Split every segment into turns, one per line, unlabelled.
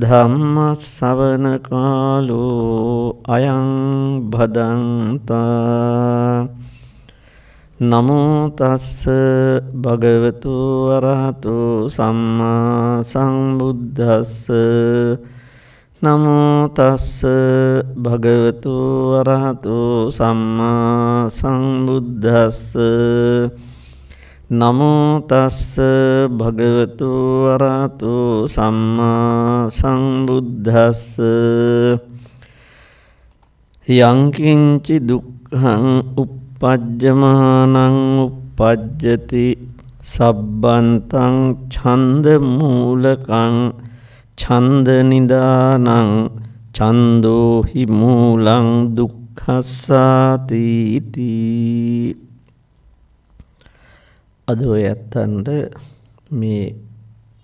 ධම්මස්සවන කාලෝ අයං භදන්තා නමෝ තස්ස භගවතු වරහතු සම්මා සංබුද්දස්ස නමෝ තස්ස භගවතු වරහතු සම්මා සංබුද්දස්ස නමෝ තස්ස භගවතු වරතු සම්මා සංබුද්දස්ස යංකින්චි දුක්ඛං uppajjamanං uppajjati සබ්බන්තං ඡන්ද මූලකං ඡන්ද නිදානං ඡන්தோහි මූලං දුක්ඛස්සාති තී අද ඔය ඇත්තන්ට මේ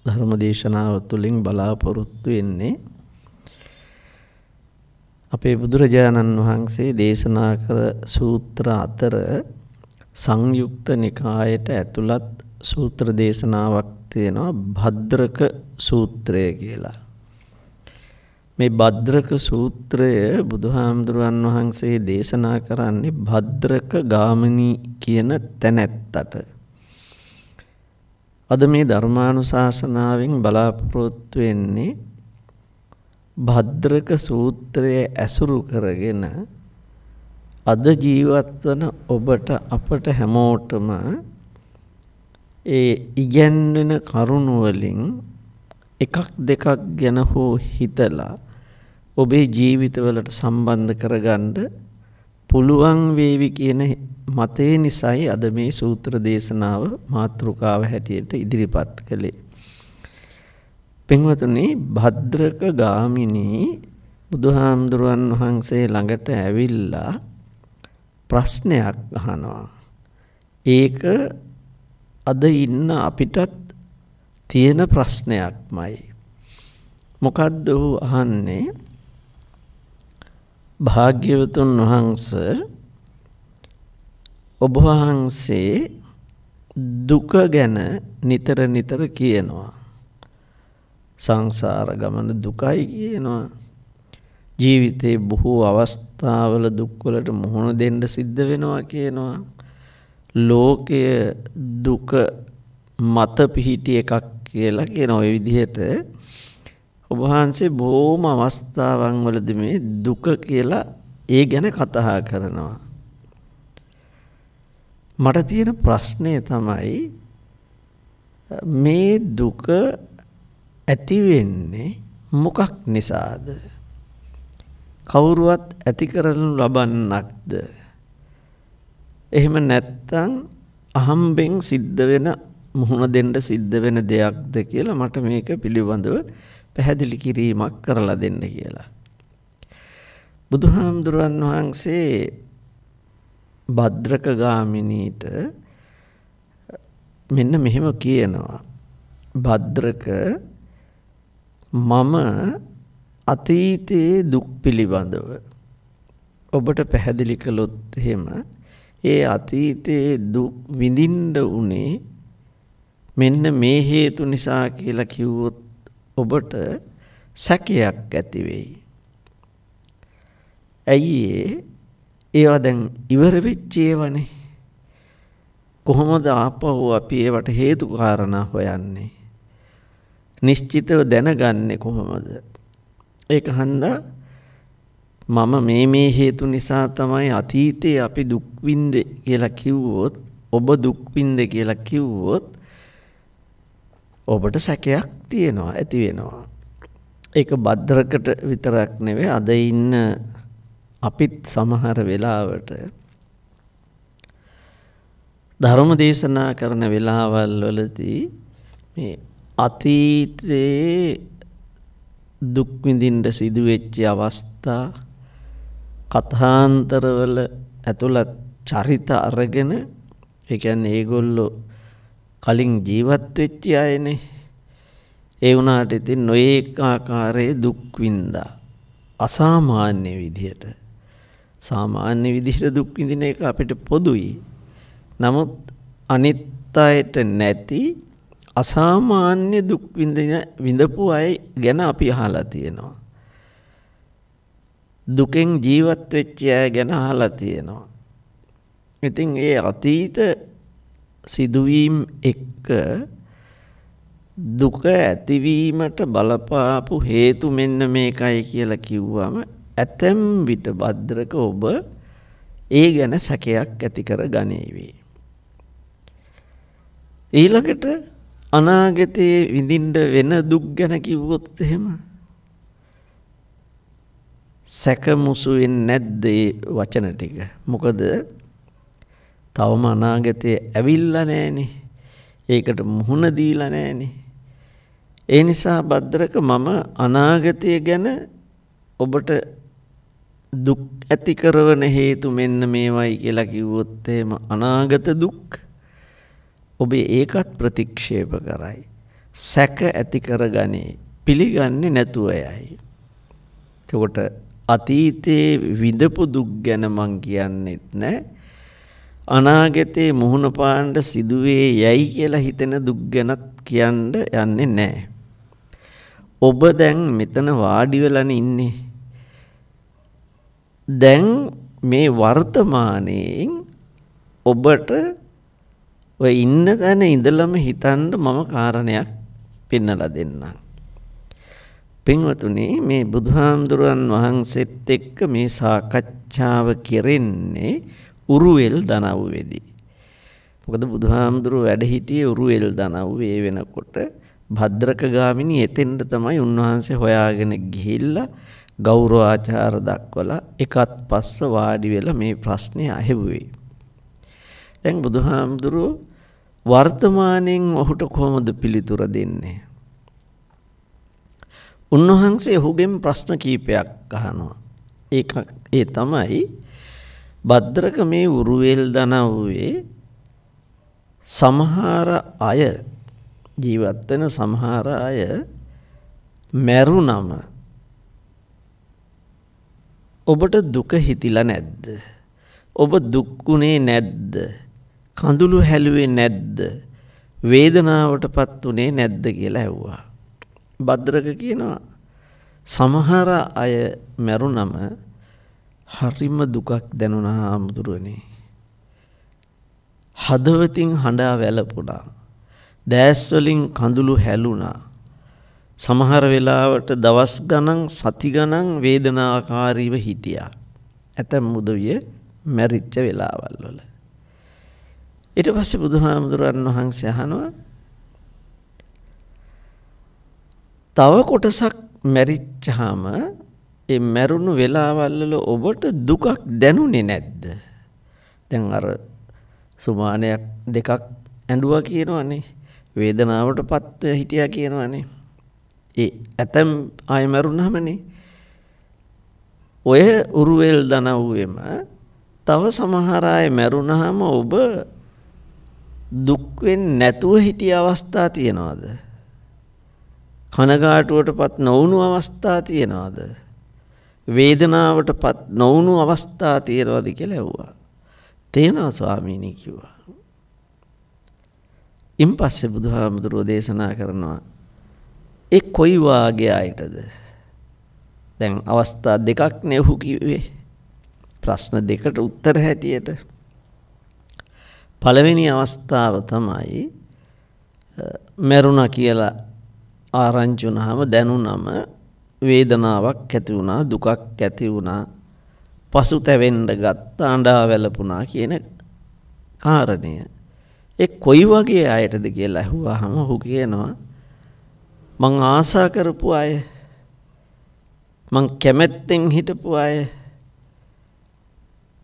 ධර්ම දේශනාව තුළින් බලාපොරොත්තු වෙන්නේ අපේ බුදුරජාණන් වහන්සේ දේශනා කර සූත්‍ර අතර සංයුක්ත නිකායට ඇතුළත් සූත්‍ර දේශනාවක් තියෙනවා භද්‍රක සූත්‍රය කියලා. මේ භද්‍රක සූත්‍රය බුදුහාමුදුරුවන් වහන්සේ දේශනා කරන්නේ භද්‍රක ගාමිණී කියන තැනැත්තට. අද මේ ධර්මානුශාසනාවෙන් බලාපොරොත්තු වෙන්නේ භද්‍රක සූත්‍රය ඇසුරු කරගෙන අද ජීවත් වන ඔබට අපට හැමෝටම ඒ ඉගැන්වෙන කරුණු වලින් එකක් දෙකක් ගැන හෝ හිතලා ඔබේ ජීවිතවලට සම්බන්ධ කරගන්න පුළුවන් වේවි කියන මතය නිසයි අද මේ සූත්‍ර දේශනාව මාතෘකාව හැටියට ඉදිරිපත් කළේ. පෙන්වතුනේ භද්‍රක ගාමිණී බුදුහාමුදුරුවන් වහන්සේ ළඟට ඇවිල්ලා ප්‍රශ්නයක් අහනවා. ඒක අද ඉන්න අපිටත් තියෙන ප්‍රශ්නයක්මයි. මොකද්ද ඔහු අහන්නේ? භාග්‍යවතුන් වහන්ස ඔබ වහන්සේ දුක ගැන නිතර නිතර කියනවා. සංසාර ගමන දුකයි කියනවා. ජීවිතේ බොහෝ අවස්ථාවල දුක්වලට මුහුණ දෙන්න සිද්ධ වෙනවා කියනවා. ලෝකය දුක මත පිහිටි එකක් කියලා කියන ඔය විදිහට ඔබහන්සේ බෝම අවස්ථාවන් වලද මේ දුක කියලා ඒ ගැන කතහා කරනවා. මට තියෙන ප්‍රශ්නය තමයි මේ දුක ඇතිවෙන්නේ මොකක් නිසාද. කවුරුවත් ඇති කරනු ලබන්නක්ද. එහෙම නැත්තං අහම්බෙන් සිද්ධ වෙන මුහුණ දෙන්ට සිද්ධ වෙන දෙයක්ද කියලා මට මේක පිළිබඳව පැහැදිලි කිරීමක් කරලා දෙන්න කියලා. බුදුහාමුදුරුවන් වහන්සේ භද්‍රක ගාමිනීට මෙන්න මෙහෙම කියනවා. භද්‍රක මම අතීතයේ දුක් පිළිබඳව ඔබට පැහැදිලි කළොත් එහෙම ඒ අතීතයේ දුක් විඳින්න උනේ මෙන්න මේ හේතු නිසා කියලා කිව්වොත් ඔබට සැකයක් ඇති වෙයි. ඇයි ඒවා දැන් ඉවර වෙච්ච ඒවානේ. කොහොමද ආපහු අපි ඒවට හේතු කාරණා හොයන්නේ? නිශ්චිතව දැනගන්නේ කොහොමද? ඒක හන්දා මම මේ මේ හේතු නිසා තමයි අතීතයේ අපි දුක් විඳේ කියලා කිව්වොත් ඔබ දුක් විඳේ කියලා කිව්වොත් ඔබට සැකයක් තියෙනවා ඇති වෙනවා. ඒක බද්දරකට විතරක් නෙවෙයි අද ඉන්න අපිත් සමහර වෙලාවට ධර්ම දේශනා කරන වෙලාවල් වලදී මේ අතීතයේ දුක් විඳින්න සිදුවෙච්ච අවස්ථා කථාන්තරවල ඇතුළත් චරිත අරගෙන ඒ කියන්නේ ඒගොල්ලෝ කලින් ජීවත් වෙච්ච අයනේ. ඒ වුණාට ඉතින් නොඒක ආකාරයේ දුක් විඳා. අසාමාන්‍ය විදිහට සාමාන්‍ය විදිහට දුක් විඳින එක අපිට පොදුයි. නමුත් අනිත් අයට නැති අසාමාන්‍ය දුක් විඳින විඳපු අය ගැන අපි අහලා තියෙනවා. දුකෙන් ජීවත් වෙච්ච අය ගැන අහලා තියෙනවා. ඉතින් ඒ අතීත සිදුවීම් එක්ක දුක ඇතිවීමට බලපාපු හේතු මෙන්න මේකයි කියලා කිව්වම ඇතැම් විට භද්‍රක ඔබ ඒ ගැන සැකයක් ඇති කර ගනීවි. ඊළඟට අනාගතයේ විඳින්ඩ වෙන දුක් ගැන කිව්වොත් එහෙම සැකමුසුවෙන් නැද්දේ වචන ටික මොකද තවම අනාගතයේ ඇවිල්ලා නෑනේ. ඒකට මුහුණ දීලා නෑනේ. ඒ නිසා භද්දරක මම අනාගතය ගැන ඔබට දුක් ඇති කරවන හේතු මෙන්න මේවයි කියලා කිව්වොත් එහෙම අනාගත දුක් ඔබ ඒකත් ප්‍රතික්ෂේප කරයි. සැක ඇති කරගනේ පිළිගන්නේ නැතුව යයි. එතකොට අතීතයේ විඳපු දුක් ගැන මං කියන්නෙත් නෑ. අනාගතේ මුහුණ පාණ්ඩ සිදුවේ යැයි කියලා හිතෙන දුක් ගැනත් කියන්න යන්නේ නැහැ. ඔබ දැන් මෙතන වාඩි වෙලානේ ඉන්නේ. දැන් මේ වර්තමානයෙන් ඔබට ඔය ඉන්න තැන ඉඳලම හිතන්න මම කාරණයක් පෙන්නලා දෙන්නම්. පින්වතුනි මේ බුදුහාමුදුරන් වහන්සේත් එක්ක මේ සාකච්ඡාව කෙරෙන්නේ උරුවෙල් දනව්වේදී. මොකද බුදුහාමුදුරුව වැඩ හිටියේ උරුවෙල් දනව්ව ඒ වෙනකොට භද්‍රක ගාමිණී එතෙන්ට තමයි උන්වහන්සේ හොයාගෙන ගිහිල්ලා ගෞරව ආචාර දක්වලා එකත් පස්ස වාඩි වෙලා මේ ප්‍රශ්නේ අහෙවුවේ. දැන් බුදුහාමුදුරුව වර්තමානයෙන් ඔහුට කොහොමද පිළිතුර දෙන්නේ? උන්වහන්සේ ඔහුගෙන් ප්‍රශ්න කීපයක් අහනවා. ඒක ඒ තමයි භද්‍රක මේ උරුවෙල් දනව්වේ සමහර අය ජීවත්වන සමහර අය මැරුනම ඔබට දුක හිතිලා නැද්ද? ඔබ දුක්ුණේ නැද්ද? කඳුළු හැලුවේ නැද්ද? වේදනාවට පත් වුණේ නැද්ද කියලා ඇහුවා. භද්‍රක කියනවා සමහර අය මැරුනම හරිම දුකක් දැනුණා හාමුදුරුවනේ. හදවතින් හඬා වැළපුණා. දෑස් වලින් කඳුළු හැලුණා. සමහර වෙලාවට දවස් ගණන් සති ගණන් වේදනාකාරීව හිටියා. ඇතැම් මුදවිය මැරිච්ච වෙලාවල් වල. ඊට පස්සේ බුදුහාමුදුරන් වහන්සේ අහනවා තව කොටසක් මැරිච්චාම ඒ මැරුණු වෙලාවල්වල ඔබට දුකක් දැනුනේ නැද්ද? දැන් අර සුමානයක් දෙකක් ඇඬුවා කියනවනේ. වේදනාවටපත් හිටියා කියනවනේ. ඒ ඇතම් අය මැරුණාමනේ. ඔය උරුවෙල් දනව්වෙම තව සමහර අය මැරුණාම ඔබ දුක් වෙන්නේ නැතුව හිටිය අවස්ථා තියනවාද? කනගාටුවටපත් නොවුණු අවස්ථා තියනවාද? වේදනාවටපත් නොවුණු අවස්ථා තියෙනවද කියලා ඇහුවා. තේනවා ස්වාමීනි කිව්වා. ඉන්පස්සේ බුදුහාමුදුරුවෝ දේශනා කරනවා ඒ කොයි වාගේ අයටද? දැන් අවස්ථා දෙකක් නෙහු කිව්වේ. ප්‍රශ්න දෙකට උත්තර හැටියට පළවෙනි අවස්ථාව තමයි මරුණා කියලා ආරංචි වුණාම දැනුණම වේදනාවක් ඇති වුණා දුකක් ඇති වුණා පසුතැවෙන්න ගත්ත අඬා වැළපුණා කියන කාරණය ඒ කොයි වගේ අයටද කියලා ඇහුවාම ඔහු කියනවා මං ආසා කරපු අය මං කැමැත්තෙන් හිටපු අය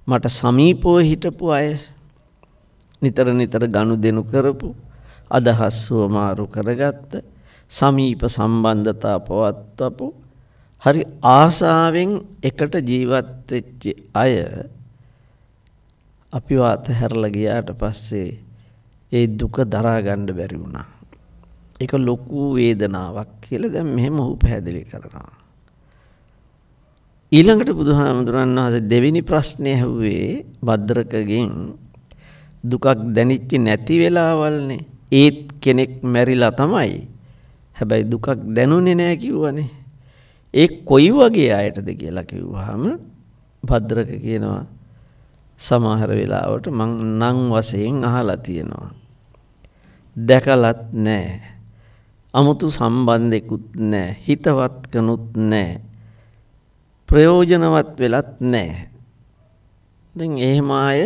මට සමීපව හිටපු අය නිතර නිතර ගනුදෙනු කරපු අදහස් හුවමාරු කරගත්ත සමීප සම්බන්ධතා පවත්වපු හරි ආසාවෙන් එකට ජීවත් වෙච්ච අය අපිව අතහැරලා ගියාට පස්සේ ඒ දුක දරා ගන්න බැරි වුණා. ඒක ලොකු වේදනාවක් කියලා දැන් මෙහෙම ඔහු පැහැදිලි කරනවා. ඊළඟට බුදුහාමුදුරන් වහන්සේ දෙවෙනි ප්‍රශ්නය ඇහුවේ භද්‍රකගෙන් දුකක් දැනෙච්ච නැති වෙලාවල්නේ. ඒත් කෙනෙක් මැරිලා තමයි. හැබැයි දුකක් දැනුනේ නැහැ කිව්වනේ. ඒ කොයි වගේ අයටද කියලා කිව්වහම භද්‍රක කියනවා සමහර වෙලාවට මං නම් වශයෙන් අහලා තියෙනවා. දැකලත් නෑ. අමුතු සම්බන්ධෙකුත් නෑ. හිතවත්කනුත් නෑ. ප්‍රයෝජනවත් වෙලත් නෑ. ඉතින් එහෙම අය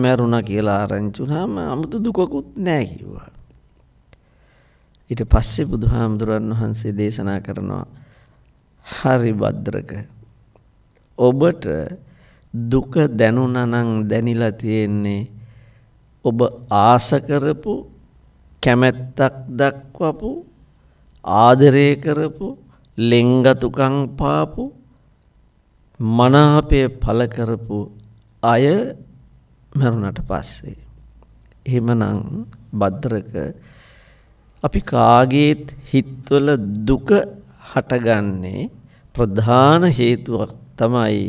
මැරුණ කියලා ආරංචි වුණාම 아무තු දුකකුත් නෑ කිව්වා. ඊට පස්සේ බුදුහාමුදුරන් වහන්සේ දේශනා කරනවා හරි භද්‍රක. ඔබට දුක දැනුනනං දැනිලා තියෙන්නේ ඔබ ආසකරපු කැමැත්තක් දක්වපු ආදරය කරපු ලෙංගතුකං පාපු මනාපය පලකරපු අය මැරුණට පස්සේ. එහෙමනං බද්දරක අපි කාගේත් හිත්වල දුක හටගන්නේ ප්‍රධාන හේතුවක් තමයි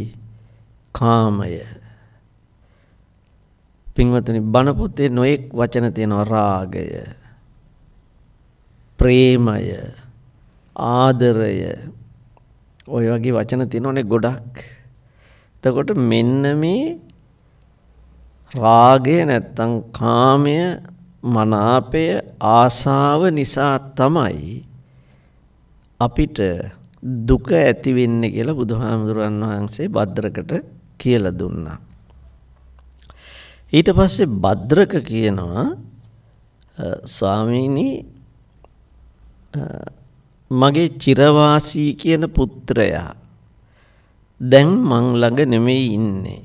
කාමය. පින්වතුනි බණ පොතේ නොඑක් වචන තියෙනවා රාගය, ප්‍රේමය, ආදරය. ওই වගේ වචන තියෙනවනේ ගොඩක්. එතකොට මෙන්න මේ රාගය නැත්තම් කාමය මනාපය ආසාව නිසා තමයි අපිට දුක ඇති වෙන්නේ කියලා බුදුහාමුදුරන් වහන්සේ භද්‍රකට කියලා දුන්නා. ඊට පස්සේ භද්‍රක කියනවා ස්වාමීනි මගේ චිරවාසී කියන පුත්‍රයා දැන් මං ළඟ නෙමෙයි ඉන්නේ.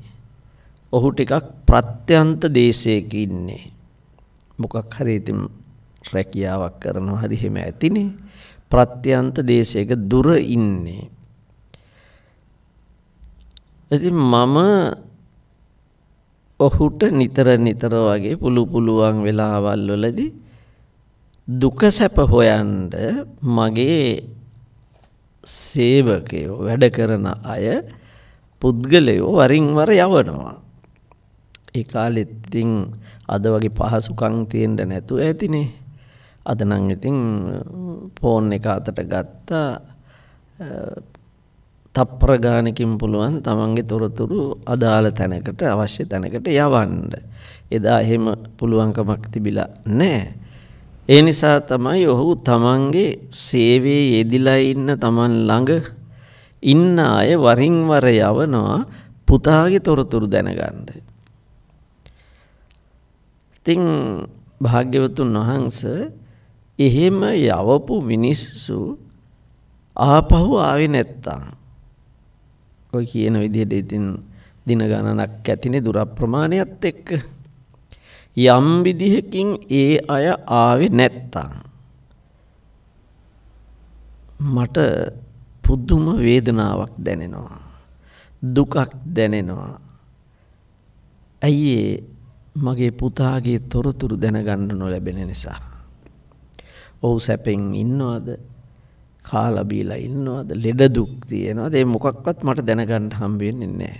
ඔහු ටිකක් ප්‍රත්‍යන්ත දේශයක ඉන්නේ. මොකක් හරි ඉතින් රැකියාවක් කරනවා හරි එහෙම ඇතිනේ. ප්‍රත්‍යන්ත දේශයක දුර ඉන්නේ. ඉතින් මම ඔහුට නිතර නිතර වගේ පුළු පුළුවන් වෙලාවල් වලදී දුක සැප හොයන්න මගේ සේවකයෝ වැඩ කරන අය පුද්ගලයෝ වරින් වර යවනවා. ඒ කාලෙත් ඉතින් අද වගේ පහසුකම් තියෙන්න නැතුව ඇතිනේ. අදනං ඉතින් ෆෝන් එක අතට ගත්තා තප්පර ගානකින් පුළුවන් තමන්ගේ තොරතුරු අදාළ තැනකට අවශ්‍ය තැනකට යවන්ඩ. එදා එහෙම පුළුවන්කමක් තිබිලා නෑ. ඒ නිසා තමයි ඔහු තමන්ගේ සේවේ යෙදිලා ඉන්න තමන් ළඟ ඉන්න අය වරින්වර යවනවා පුතාගේ තොරතුරු දැනගන්ඩ. තිං භාග්‍යවතුන් වහන්ස එහෙම යවපු මිනිස්සු ආපහු ආවේ නැත්තම්. ඔය කියන විදිහට ඉතින් දින ගණනක් ඇතිනේ දුර ප්‍රමාණයත් එක්ක. යම් විදිහකින් ඒ අය ආවේ නැත්තම්. මට පුදුම වේදනාවක් දැනෙනවා. දුකක් දැනෙනවා. ඇයි මගේ පුතාගේ තොරතුරු දැනගන්න නොලැබෙන නිසා. ඔහු සැපෙන් ඉන්නවද කාලා බීලා ඉන්නවද ලෙඩ දුක් තියෙනවද ඒ මොකක්වත් මට දැනගන්න හම්බෙන්නේ නැහැ.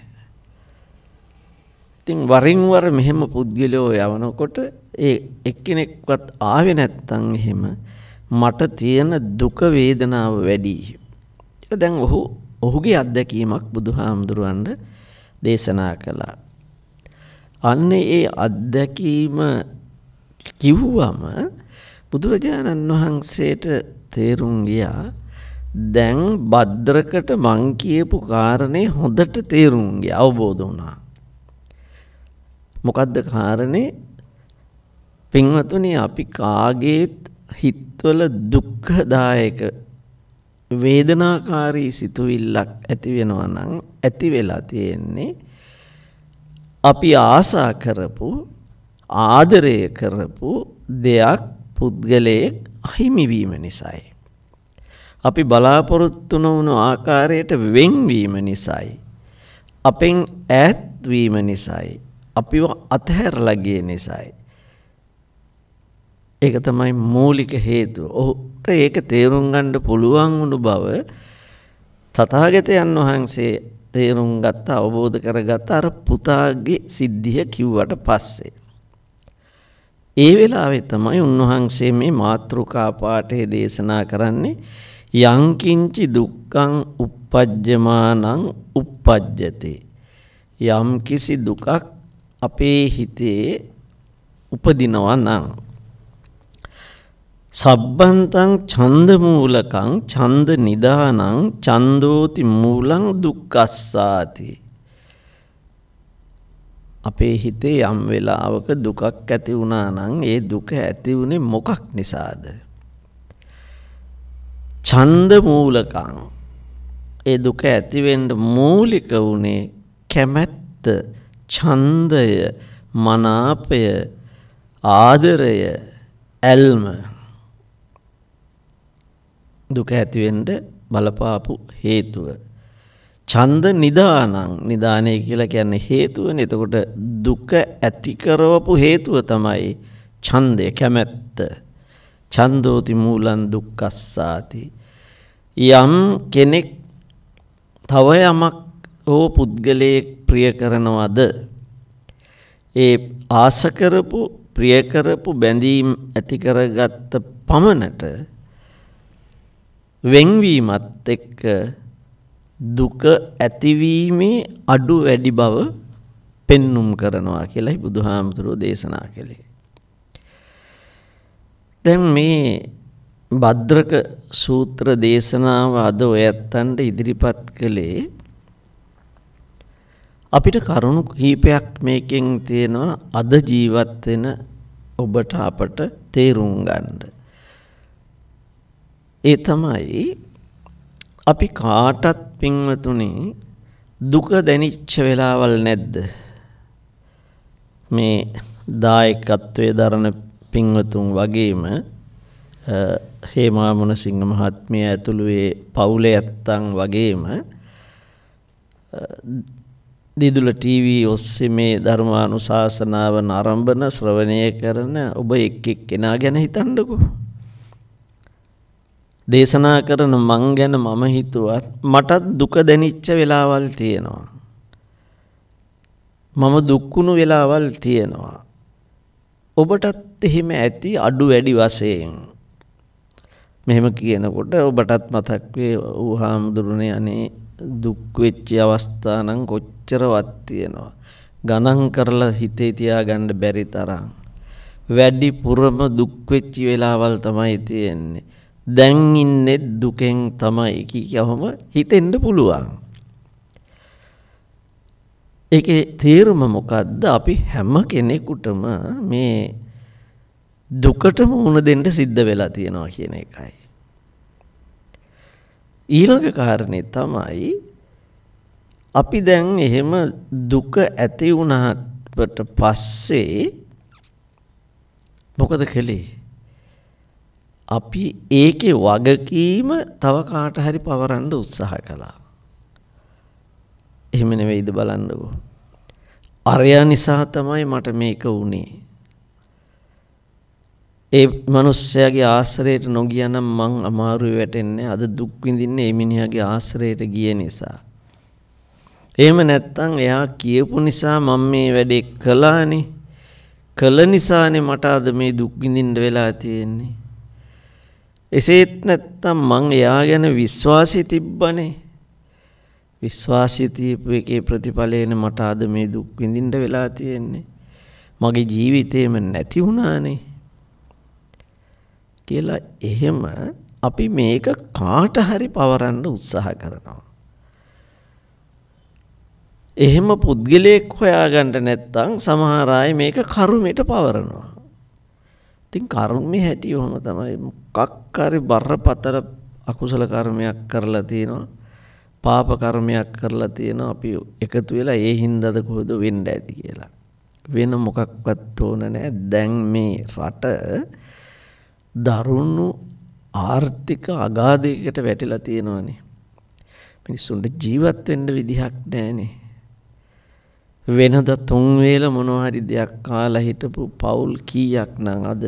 ඉතින් වරින් වර මෙහෙම පුද්ගලයෝ යවනකොට ඒ එක්කෙනෙක්වත් ආවේ නැත්තම් එහෙම මට තියෙන දුක වේදනාව වැඩි. දැන් ඔහු ඔහුගේ අත්දැකීමක් බුදුහාමුදුරන්ට දේශනා කළා. අන්නේ ඒ අත්දැකීම කිව්වම බුදුරජාණන් වහන්සේට තේරුම් ගියා දැන් භද්‍රකට මං කියපු කාරණේ හොඳට තේරුම් ගියා අවබෝධ වුණා. මොකද්ද කාරණේ? පින්වතුනි අපි කාගේත් හිත්වල දුක්ඛදායක වේදනාකාරී සිතුවිල්ලක් ඇති වෙනවා නම් ඇති වෙලා තියෙන්නේ අපි ආසා කරපු ආදරය කරපු දෙයක් පුද්ගලයෙක් අහිමිවීම නිසයි. අපි බලාපොරොත්තු නොවුණු ආකාරයට වෙන්වීම නිසයි. අපෙන් ඈත්වීම නිසයි. අපිව අතහැරලා ගිය නිසයි. ඒක තමයි මූලික හේතුව. ඔහුට ඒක තේරුම් ගන්න පුළුවන් වුණු බව තථාගතයන් වහන්සේ තේරුම් ගත්ත අවබෝධ කරගත්ත අර පුතාගේ සිද්ධිය කිව්වට පස්සේ ඒ වෙලාවේ තමයි උන්වහන්සේ මේ මාතෘකා පාඨය දේශනා කරන්නේ යංකින්චි දුක්ඛං uppajjamanan uppajjate යම් කිසි දුකක් අපේ හිතේ උපදිනවා නම් සබ්බන්තං ඡන්ද මූලකං ඡන්ද නිදානං ඡන්දෝති මූලං දුක්ඛස්සාති අපේ හිතේ යම් වෙලාවක දුකක් ඇති වුණා නම් ඒ දුක ඇති වුණේ මොකක් නිසාද? ඡන්ද මූලකං ඒ දුක ඇති වෙන්න මූලික වුණේ කැමැත්ත, ඡන්දය, මනාපය, ආදරය, ඇල්ම. දුක ඇති වෙන්න බලපාපු හේතුව ඡන්ද නිදානං නිදානය කියලා කියන්නේ හේතුවනේ. එතකොට දුක ඇති කරවපු හේතුව තමයි ඡන්දය කැමැත්ත. ඡන්දෝති මූලං දුක්ඛස්සාති. යම් කෙනෙක් තව යමක් හෝ පුද්ගලයෙක් ප්‍රිය කරනවද ඒ ආස කරපු ප්‍රිය කරපු බැඳීම් ඇති කරගත්ත පමණට වෙන්වීමත් එක්ක දුක ඇතිවීමේ අඩු වැඩි බව පෙන්눔 කරනවා කියලායි බුදුහාමුදුරෝ දේශනා කළේ. දැන් මේ භද්‍රක සූත්‍ර දේශනාව අද ඔයත්තන්ට ඉදිරිපත් කළේ අපිට කරුණු කීපයක් මේකෙන් තියෙනවා අද ජීවත් වෙන ඔබට අපට තේරුම් ගන්න. ඒ තමයි අපි කාටත් පින්වතුනි දුක දැනිච්ච වෙලාවල් නැද්ද? මේ දායකත්වයේ දරන පින්වතුන් වගේම හේමා මොනසිංහ මහත්මිය ඇතුළු ඒ පවුලේ ඇත්තන් වගේම දිදුල ටීවී ඔස්සේ මේ ධර්මානුශාසනාව නරඹන ශ්‍රවණය කරන ඔබ එක් එක්කෙනා ගැන හිතන්නකෝ දේශනා කරන මං ගැන මම හිතුවත් මටත් දුක දැනිච්ච වෙලාවල් තියෙනවා. මම දුක්කුණු වෙලාවල් තියෙනවා. ඔබටත් එහෙම ඇති අඩු වැඩි වශයෙන්. මෙහෙම කියනකොට ඔබටත් මතක් වේ ඌහාමුදුරනේ අනේ දුක් වෙච්ච අවස්ථා නම් කොච්චරවත් තියෙනවා. ගණන් කරලා හිතේ තියාගන්න බැරි තරම්. වැඩිපුරම දුක් වෙච්ච වෙලාවල් තමයි තියෙන්නේ. දැන් ඉන්නෙත් දුකෙන් තමයි කියවම හිතෙන්න පුළුවන්. ඒකේ තේරුම මොකද්ද අපි හැම කෙනෙකුටම මේ දුකටම උණ දෙන්න සිද්ධ වෙලා තියෙනවා කියන එකයි. ඊළඟ කාරණේ තමයි අපි දැන් එහෙම දුක ඇති වුණාට පස්සේ මොකද කළේ? අපි ඒකේ වගකීම තව කාට හරි පවරන්න උත්සාහ කළා. එහෙම නෙවෙයිද බලන්නකෝ. අරයා නිසා තමයි මට මේක වුනේ. ඒ මිනිස්සයාගේ ආශ්‍රයයට නොගිය නම් මං අමාරුවේ වැටෙන්නේ. අද දුක් විඳින්නේ ඒ මිනිහාගේ ආශ්‍රයයට ගිය නිසා. එහෙම නැත්තම් එයා කියපු නිසා මම මේ වැඩේ කළානේ. කළ නිසානේ මට අද මේ දුක් විඳින්න වෙලා තියෙන්නේ. එසේත් නැත්තම් මං එයා ගැන විශ්වාසය තිබ්බනේ විශ්වාසය තියපු එකේ ප්‍රතිඵලයන මට අද මේ දුක් විඳින්ට වෙලා තියෙන්නේ මගේ ජීවිතයම නැති වුණානේ කියලා එහෙම අපි මේක කාට හරි පවරන්න උත්සාහ කරනවා. එහෙම පුද්ගලයෙක් හොයාගන්න නැත්තම් සමහර අය මේක කරුමෙට පවරනවා. තින් කර්මය හැටිය හොම තමයි මොකක්කරි බර්ර පතර අකුසල කර්මයක් කරලා තියෙනවා පාප කර්මයක් කරලා තියෙනවා අපි එකතු වෙලා ඒ හින්දද කොහොද වෙන්න ඇති කියලා. වෙන මොකක්වත් ඕන නෑ දැන් මේ රට දරුණු ආර්ථික අගාධයකට වැටිලා තියෙනවානේ. මිනිස්සුන්ට ජීවත් වෙන්න විදිහක් නෑනේ. වෙනද තුන්වේල මොනොහරි දෙයක් කාලා හිටපු පවුල් කීයක් නං අද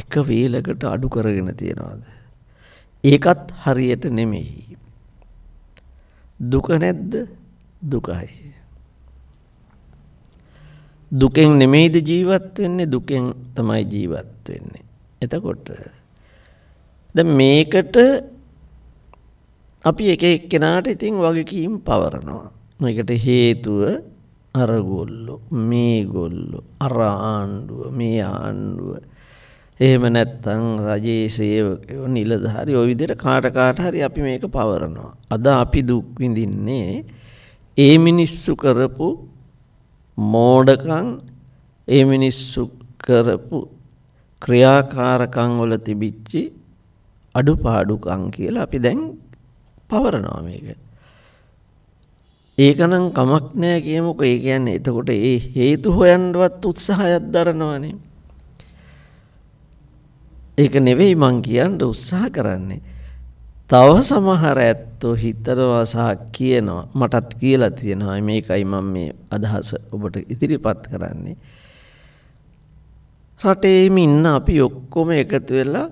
එක වේලකට අඩු කරගෙන තියෙනවාද. ඒකත් හරියට නෙමෙහි. දුක නැද්ද දුකයි. දුකෙන් නෙමෙයිද ජීවත් වෙන්නේ දුකෙන් තමයි ජීවත් වෙන්නේ. එතකොට ද මේකට අපි එක එක්කෙනාට ඉතින් වගකීම් පවරනවා. මේකට හේතුව අරගොල්ලො මේගොල්ලො අර ආණ්ඩුව මේ ආණ්ඩුව එහෙම නැත්තං රජයේ සේවකයෝ නිලධහරි ඔය විදිර කාටකාට හරි අපි මේක පවරනවා. අද අපි දුක්විඳින්නේ ඒ මිනිස්සු කරපු මෝඩකං ඒ මිනිස්සු කරපු ක්‍රියාකාරකං වල තිබිච්චි අඩු පාඩුකං කියලා අපි දැන් පවරනවා මේක. ඒකනම් කමක් නෑ කියමුක ඒ කියන්නේ එතකොට ඒ හේතු හොයන්ඩුවත් උත්සාහයක් දරනවනේ. ඒක නෙවෙයි මං කියන්න උත්සාහ කරන්නේ. තව සමහර ඇත්තෝ හිතනවා සහ කියනවා මටත් කියලා තියෙනවා මේකයි මම මේ අදහස ඔබට ඉදිරිපත් කරන්නේ. රටේම ඉන්න අපි ඔක්කොම එකතු වෙලා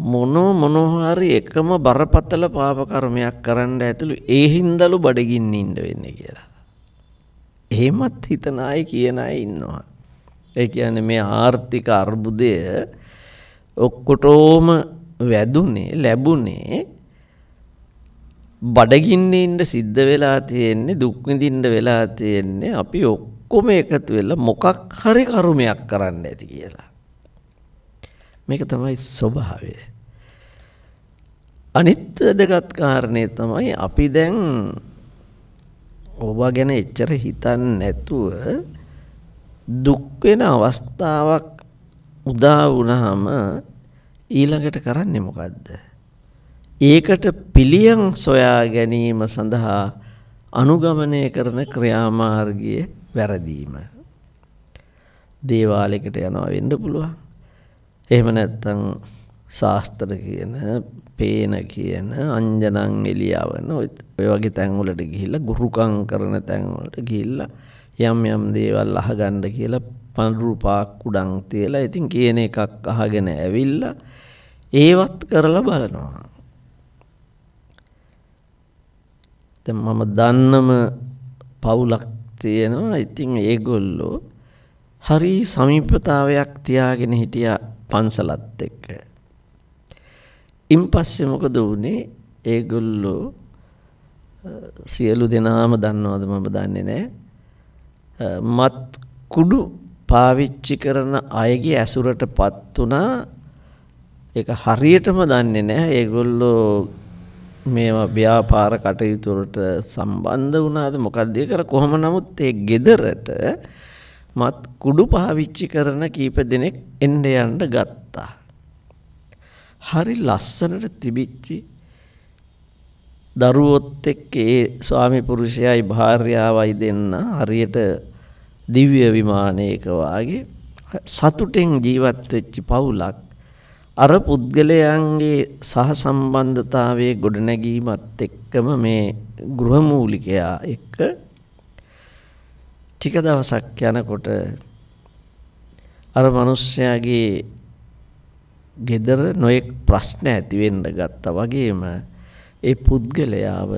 මොනෝ මොනොහරි එකම බරපතල පාපකර්මයක් කරන්න ඇතුළු ඒ හින්දලු බඩගින්න ඉන්ඩ වෙන්න කියලා. එහෙමත් හිතනයි කියන අය ඉන්නවා. ඒ කියන්නේ මේ ආර්ථික අර්බුදය ඔක්කොටෝම වැදුනේ ලැබුණේ බඩගින්න ඉන්ඩ සිද්ධ වෙලා තියෙන්නේ දුක්විඳින්ඩ වෙලා තියෙන්නේ අපි ඔක්කොම එකතු වෙලා මොකක් හරි කරුමයක් කරන්න ඇති කියලා. මේක තමයි ස්වභාවය. අනිත් වැදගත් කාරණය තමයි අපි දැන් ඔබ ගැන එච්චර හිතන්නේ නැතුව දුක් වෙන අවස්ථාවක් උදා වුණාම ඊළඟට කරන්නේ මොකද්ද? ඒකට පිළියම් සොයා ගැනීම සඳහා අනුගමනය කරන ක්‍රියාමාර්ගයේ වැරදීම. දේවාලයකට යනවා වෙන්න පුළුවන්. එහෙම නැත්තං ශාස්තර කියන පේන කියන අංජනං එලියවන ඔය වගේ තැන්වලට ගිහිල්ල ගුරුකං කරන තැන්වලට ගිල්ල යම් යම් දේවල් අහගණ්ඩ කියලා පඳුරුපාක් උඩං තියලා ඉතින් කියන එකක් අහගෙන ඇවිල්ල ඒවත් කරලා බලනවා. මම දන්නම පවුලක් තියෙනවා ඉතිං ඒගොල්ලෝ හරි සමීපතාවයක් තියාගෙන හිටියා පන්සලත් එක්ක. ඉන් පස්සේ මොකද වුනේ? ඒගොල්ලෝ සියලු දෙනාම දන්නවද මම දන්නේ නැහැ. මත් කුඩු පාවිච්චි කරන අයගේ ඇසුරටපත් උනා. ඒක හරියටම දන්නේ නැහැ. ඒගොල්ලෝ මේවා ව්‍යාපාර කටයුතු වලට සම්බන්ධ වුණාද මොකක්ද ඒ කර කොහොම නමුත් ඒ gederට මත් කුඩු පාවිච්චි කරන කීප දෙනෙක් එන්න යන්න ගත්තා. හරි ලස්සනට තිබිච්චි දරුවොත් එක්ක ඒ ස්වාමි පුරුෂයයි භාර්යාවයි දෙන්න හරියට දිව්‍ය විමානයක වාගේ සතුටෙන් ජීවත් වෙච්ච පවුලක් අර පුද්ගලයන්ගේ සහසම්බන්ධතාවයේ ගොඩනැගීමත් එක්කම මේ ගෘහමූලිකයා එක්ක ටික දවසක් යනකොට අර මිනිස්යාගේ gedara නොයෙක් ප්‍රශ්න ඇති වෙන්න ගත්තා වගේම ඒ පුද්ගලයාව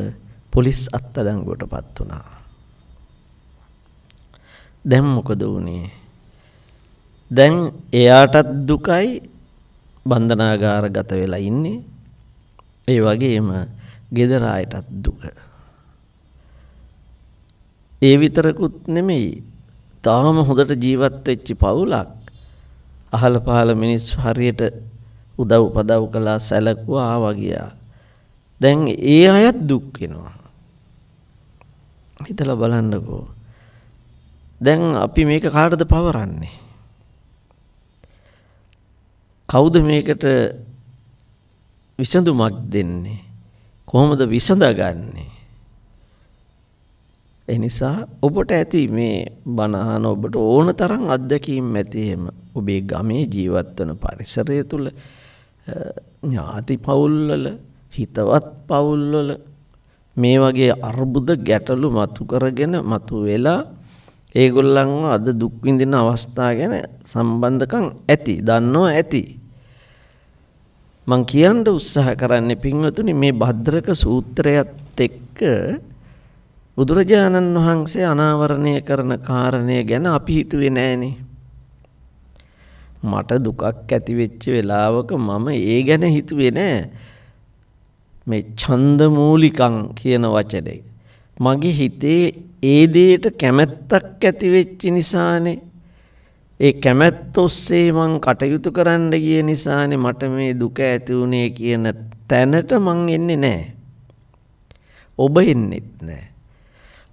පොලිස් අත්අඩංගුවටපත් වුණා. දැන් මොකද වුනේ? දැන් එයාටත් දුකයි බන්ධනාගාරගත වෙලා ඉන්නේ. ඒ වගේම gedara අයටත් දුක. ඒ විතරකුත් නෙමෙයි තාම හොඳට ජීවත් වෙච්චි පවුලක් අහල පහල මිනිස්සු හරියට උදව් පදව් කළා සැලකුවා ආවා ගියා. දැන් ඒ අයත් දුක් වෙනවා. හිතලා බලන්නකෝ. දැන් අපි මේක කාටද පවරන්නේ? කවුද මේකට විසඳුමක් දෙන්නේ? කොහොමද විසඳගන්නේ? එනිසා ඔබට ඇති මේ බණහන ඔබට ඕන තරම් අත්දැකීම් ඇතිහෙම ඔබේ ගමේ ජීවත්වන පරිසරය තුළ ඥාති පවුල්වල හිතවත් පවුල්වල මේ වගේ අර්බුද ගැටලු මතු කරගෙන මතු වෙලා ඒගොල්ලන්ව අද දුක්විඳින අවස්ථා ගැන සම්බන්ධකම් ඇති දන්නෝ ඇති. මං කියන්ට උත්සාහ කරන්න පින්වතුනි මේ භද්‍රක සූත්‍රයත් එක්ක බුදුරජාණන් වහන්සේ අනාවරණය කරන කාරණය ගැන අපි හිතුවේ නෑනේ. මට දුකක් ඇති වෙච්ච වෙලාවක මම ඒ ගැන හිතුවේ නෑ. මේ ඡන්ද මූලිකං කියන වචනේ මගේ හිතේ ඒ දෙයට කැමැත්තක් ඇති වෙච්ච නිසානේ ඒ කැමැත්ත ඔස්සේ මං කටයුතු කරන්න ගිය නිසානේ මට මේ දුක ඇති වුණේ කියන තැනට මං එන්නේ නැහැ. ඔබ එන්නෙත් නැහැ.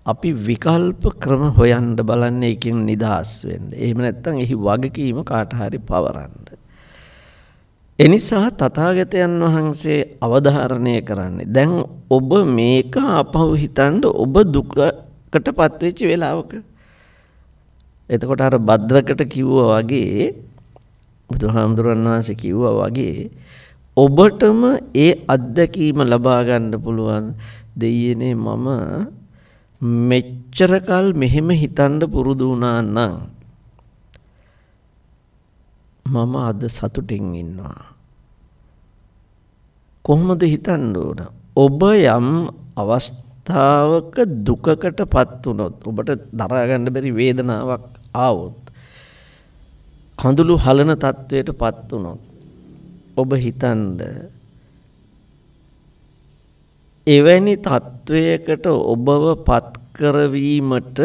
අපි විකල්ප ක්‍රම හොයන්න බලන්නේ එකෙන් නිදහස් වෙන්න. එහෙම නැත්නම් එහි වගකීම කාට හරි පවරන්න. එනිසා තථාගතයන් වහන්සේ අවධාරණය කරන්නේ දැන් ඔබ මේක අපහු හිතන්න ඔබ දුකකටපත් වෙච්ච වෙලාවක එතකොට අර භද්‍රකට කිව්වා වගේ බුදුහාමුදුරන් වහන්සේ කිව්වා වගේ ඔබටම ඒ අත්දැකීම ලබා ගන්න පුළුවන් දෙයියනේ මම මෙච්චරකල් මෙහෙම හිතන්න පුරුදු වුණා නම් මම අද සතුටින් ඉන්නවා කොහොමද හිතන්න ඕන ඔබ යම් අවස්ථාවක දුකකටපත් වුණොත් ඔබට දරා ගන්න බැරි වේදනාවක් ආවොත් කඳුළු හලන තත්වයටපත් වුණොත් ඔබ හිතන්නේ එවැනි තත්ත්වයකට ඔබව පත් කරවීමට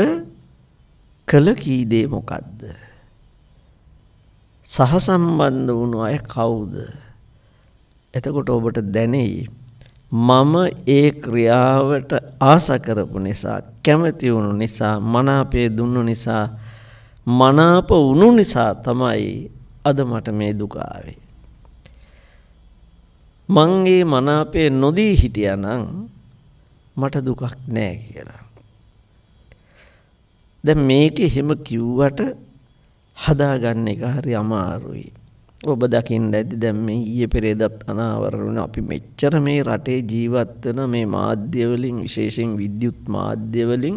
කළ කීදේ මොකක්ද? සහසම්බන්ධ වුණු අය කවුද? එතකොට ඔබට දැනෙයි මම ඒ ක්‍රියාවට ආස කරපු නිසා කැමති වුණු නිසා මනාපය දුන්නු නිසා මනාප වුණු නිසා තමයි අද මට මේ දුක ආවේ. මං ඒ මනාපේ නොදී හිටියානම් මට දුකක් නෑ කියලා. දැන් මේක එහෙම කිව්වට හදාගන්න එක හරි අමාරුයි. ඔබ දකින්න ඇති දැන් මේ ඊයේ පෙරේදත් අනාවරණ වුණ අපි මෙච්චර මේ රටේ ජීවත් වෙන මේ මාධ්‍ය වලින් විශේෂයෙන් විද්‍යුත් මාධ්‍ය වලින්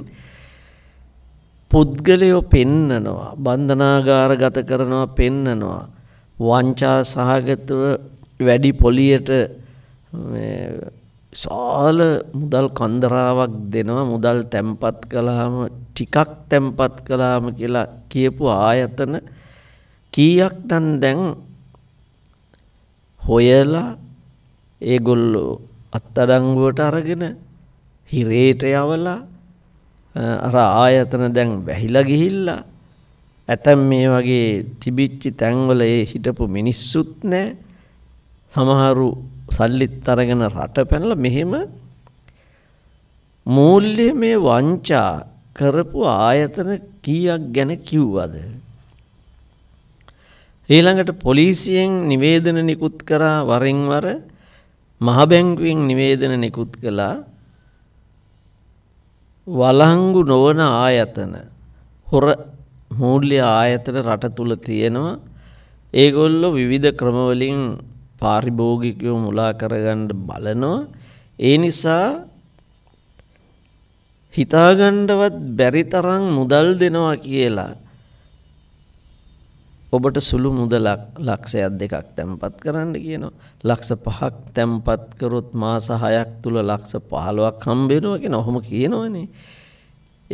පුද්ගලයෝ පෙන්නනවා බන්ධනාගාරගත කරනවා පෙන්නනවා වංචා සහගතව වැඩි පොලියට සාල මුදල් කන්දරාවක් දෙනවා මුදල් තැම්පත් කළාම ටිකක් තැම්පත් කළාම කියලා කියපු ආයතන කීයක් නම් දැන් හොයලා ඒගොල්ලෝ අත්තඩංගුවට අරගෙන හිරේට යවලා අර ආයතන දැන් වැහිලා ගිහිල්ලා ඇතැම් මේ වගේ තිබිච්චි තැන්වල ඒ හිටපු මිනිස්සුත් නෑ සමහරු සල්ලිත් අරගෙන රට පැනලා මෙහෙම මූල්‍ය මේ වංචා කරපු ආයතන කීයක් ගැන කිව්වද ඊළඟට පොලිසියෙන් නිවේදන නිකුත් කරා වරින් වර මහ බැංකුවෙන් නිවේදන නිකුත් කළා වලංගු නොවන ආයතන හොර මූල්‍ය ආයතන රට තුල තියෙනවා ඒගොල්ලෝ විවිධ ක්‍රමවලින් පාරිභෝගිකයෝ මුලා කරගන්න බලනවා. ඒ නිසා හිතාගණ්ඩවත් බැරි තරම් මුදල් දෙනවා කියලා. ඔබට සුළු මුදලක් ලක්ෂයක් දෙකක් තැම්පත් කරන්න කියනවා. ලක්ෂ පහක් තැම්පත්කරොත් මාස හයක් තුළ ලක්ෂ පහළුවක් හම්බෙනවා කියෙන ඔහොම කියනවනේ.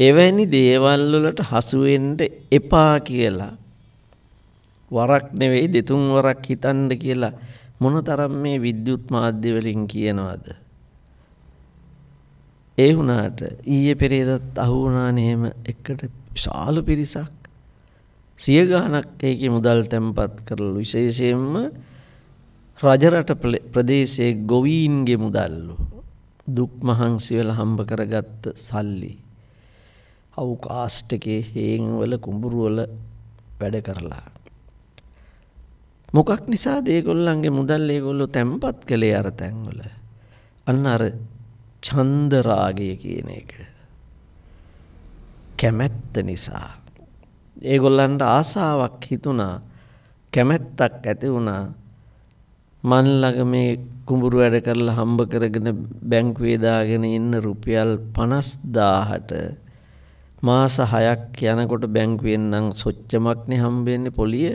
එවැනි දේවල්වලට හසුවෙන්ට එපා කියලා. වරක් නෙවෙයි දෙතුන් වරක් හිතන්ඩ කියලා මොනතරම් මේ විද්‍යුත් මාධ්‍ය වලින් කියනවාද. ඒ වුණාට ඊයේ පෙරේදත් අහුවනානහෙම එකට ශාල පිරිසක් සියගානක් ඒක මුදල් තැන්පත් කරලු විශේෂයෙන්ම රජරට ප්‍රදේශයේ ගොවීන්ගේ මුදල්ලු දුක් මහන්සිවල හම්බ කරගත්ත සල්ලි අවුකාස්ටකේ හේන්වල කුඹුරුවල වැඩ කරලා මොකක් නිසා දේගොල්ලන්ගේ මුදල් ඒගොල්ලො තැම්පත් කළේ අර තැන්වල. අන්න අර චන්දරාගය කියන එක. කැමැත්ත නිසා. ඒගොල්ලන්ට ආසාවක් හිතුනා කැමැත්තක් ඇති වුණා මන්ලග මේ කුඹුරු වැඩ කරලා හම්බ කරගෙන බැංකුවේදාගෙන ඉන්න රුපියල් පනස්දාහට මාස හයක් යනකොට බැංකුවෙන් නම් සොච්චමක්නේ හම්බෙන්නේ පොලිය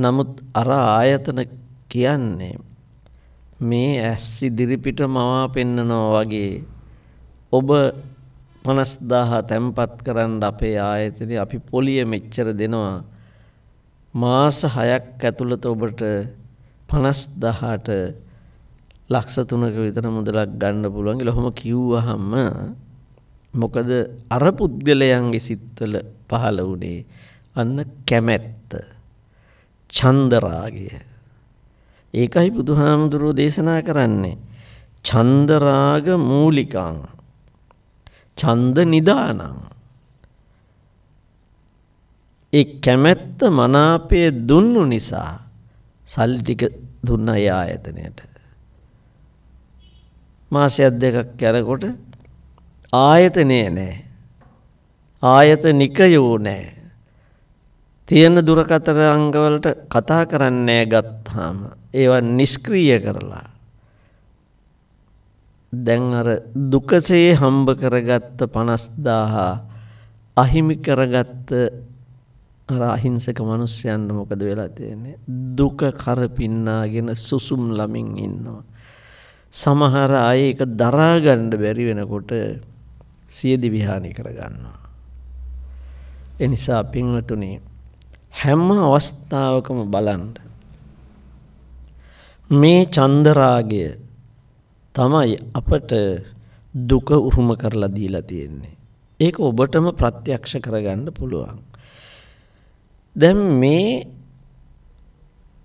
නමුත් අර ආයතන කියන්නේ මේ ඇස් ඉදිරිපිට මවා පෙන්නනවා වගේ ඔබ පනස්දාහ තැම්පත් කරන්න අපේ ආයතන අපි පොලිය මෙච්චර දෙනවා මාස හයක් ඇතුළත ඔබට පනස්දහට ලක්ෂතුනක විතර මුදලක් ගන්න පුළුවන්ගේ ලොහොම කිව්වහම්ම මොකද අර පුද්ගලයන්ගේ සිත්වල පහළ වුණේ අන්න කැමැත් ඡන්ද රාගය. ඒකයි බුදුහාමුදුරෝ දේශනා කරන්නේ. ඡන්ද රාග මූලිකං. ඡන්ද නිදානං. ඒ කැමැත්ත මනාපය දුන්නු නිසා සල්ලි ටික දුන්න ඒ ආයතනයට. මාසයක් දෙකක් කරකොට ආයතනය නෑ. ආයතනිකයෝ නෑ. තියෙන දුරකතර අංගවලට කතා කරන්නේ ගත්තාම ඒවා නිෂ්ක්‍රීය කරලා දැන් අර දුකසේ හම්බ කරගත්ත 50000 අහිමි කරගත්ත අර අහිංසක මිනිස්යන්ට මොකද වෙලා තියෙන්නේ දුක කරපින්නාගෙන සුසුම් ළමින් ඉන්නවා සමහර අය ඒක දරා ගන්න බැරි වෙනකොට සියදිවිහානි කරගන්නවා එනිසා පින්වතුනි හැම අවස්ථාවකම බලන්න. මේ චන්දරාගය තමයි අපට දුක උහුම කරලා දීලා තියෙන්නේ. ඒක ඔබටම ප්‍රත්‍යක්ෂ කරගන්න පුළුවන්. දැන් මේ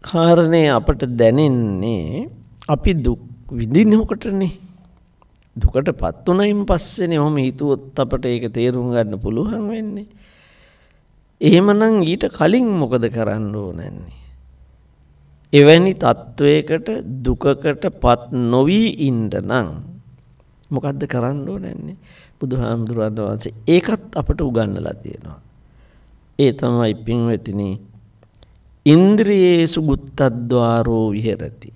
කාරණය අපට දැනෙන්නේ අපි දුක් විඳිනකොටනේ. දුකට පත් වුණයින් පස්සේනේ ඔහොම හිතුවොත් අපට ඒක තේරුම් ගන්න පුළුවන් වෙන්නේ. එහෙමනම් ඊට කලින් මොකද කරන්න ඕනන්නේ. එවැනි තත්ත්වයකට දුකකට පත් නොවී ඉන්ඩ නං. මොකක්ද කරන්න ඕනන්නේ බුදු හාමුදුරුවන් වහන්සේ ඒකත් අපට උගන්නලා තියෙනවා. ඒ තමයි පින්වෙතින ඉන්ද්‍රයේසු ගුත්තද්වාරෝ විහෙරති.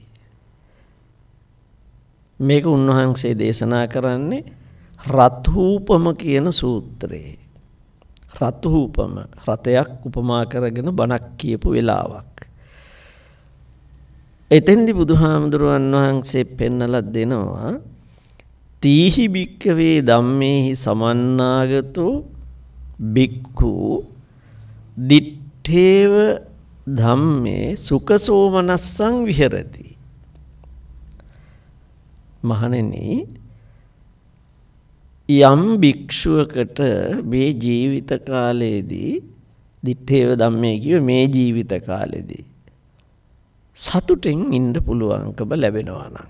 මේක උන්වහන්සේ දේශනා කරන්නේ රත්හූපම කියන සූත්‍රයේ. රතුහූපම රථයක් උපමා කරගෙන බණක් කියපු වෙලාවක්. එතෙන්දි බුදුහාමුදුරුවන් වහන්සේ පෙන්නලත් දෙනවා තීහි භික්කවේ ධම්මේහි සමන්නාගතෝ බික්කු දිට්ඨේව ධම්මේ සුඛසෝමනස්සං විහෙරති මහණෙනි යම් භික්ෂුවකට මේ ජීවිත කාලයේදී දිත්තේව ධම්මේ කිව්ව මේ ජීවිත කාලෙදී සතුටෙන් ඉන්න පුළුවන්කම ලැබෙනවා නම්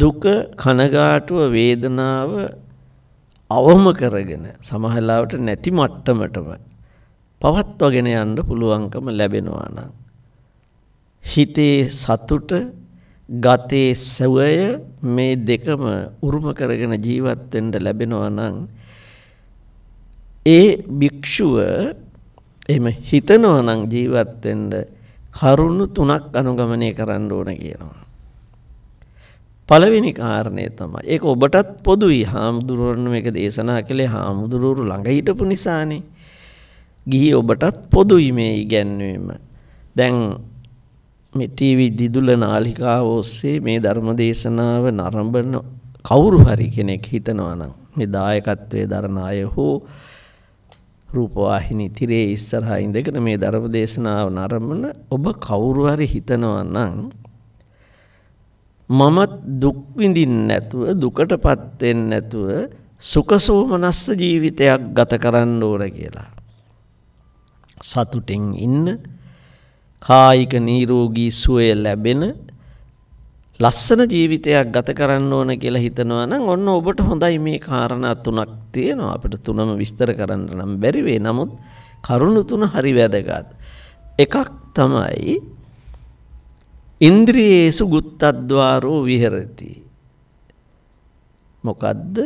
දුක කනගාටුව වේදනාව අවම කරගෙන සමහරලාවට නැති මට්ටමටම පවත්වාගෙන යන්න පුළුවන්කම ලැබෙනවා නම් හිතේ සතුට ගතේ සැවය මේ දෙකම උරුම කරගෙන ජීවත් වෙන්න ලැබෙනවා නම් ඒ භික්ෂුව එහෙම හිතනවා නම් ජීවත් වෙන්න කරුණු තුනක් අනුගමනය කරන්න ඕන කියනවා. පළවෙනි කාරණය තමයි ඒක ඔබටත් පොදුයි හාමුදුරුවන මේක දේශනා කළේ හාමුදුරුවරු ළඟ හිටපු නිසානේ. ගිහි ඔබටත් පොදුයි මේ ඉගැන්වීම. දැන් මෙටීවි දිදුල නාලිකාව ඔස්සේ මේ ධර්ම දේශනාව නරඹන කවුරු හරි කෙනෙක් හිතනවා නම් මේ දායකත්වයේ දරන අය හෝ රූපවාහිනී තිරේ ඉස්සරහා ඉඳගෙන මේ ධර්ම දේශනාව නරඹන ඔබ කවුරු හරි හිතනවා නම් මමත් දුක් විඳින්නේ නැතුව දුකටපත් වෙන්නේ නැතුව සුඛසෝමනස්ස ජීවිතයක් ගත කරන්න ඕන කියලා සතුටින් ඉන්න කායික නීරෝගී සුවය ලැබෙන ලස්සන ජීවිතයක් ගත කරන්න ඕන කියලා හිතනවා නම් ඔන්න ඔබට හොඳයි මේ කාරණා තුනක් තියෙනවා අපිට තුනම විස්තර කරන්න නම් බැරි වේ නමුත් කරුණු තුන හරි වැදගත් එකක් තමයි ඉන්ද්‍රියේසු ගුත්තද්්වාරෝ විහෙරති මොකද්ද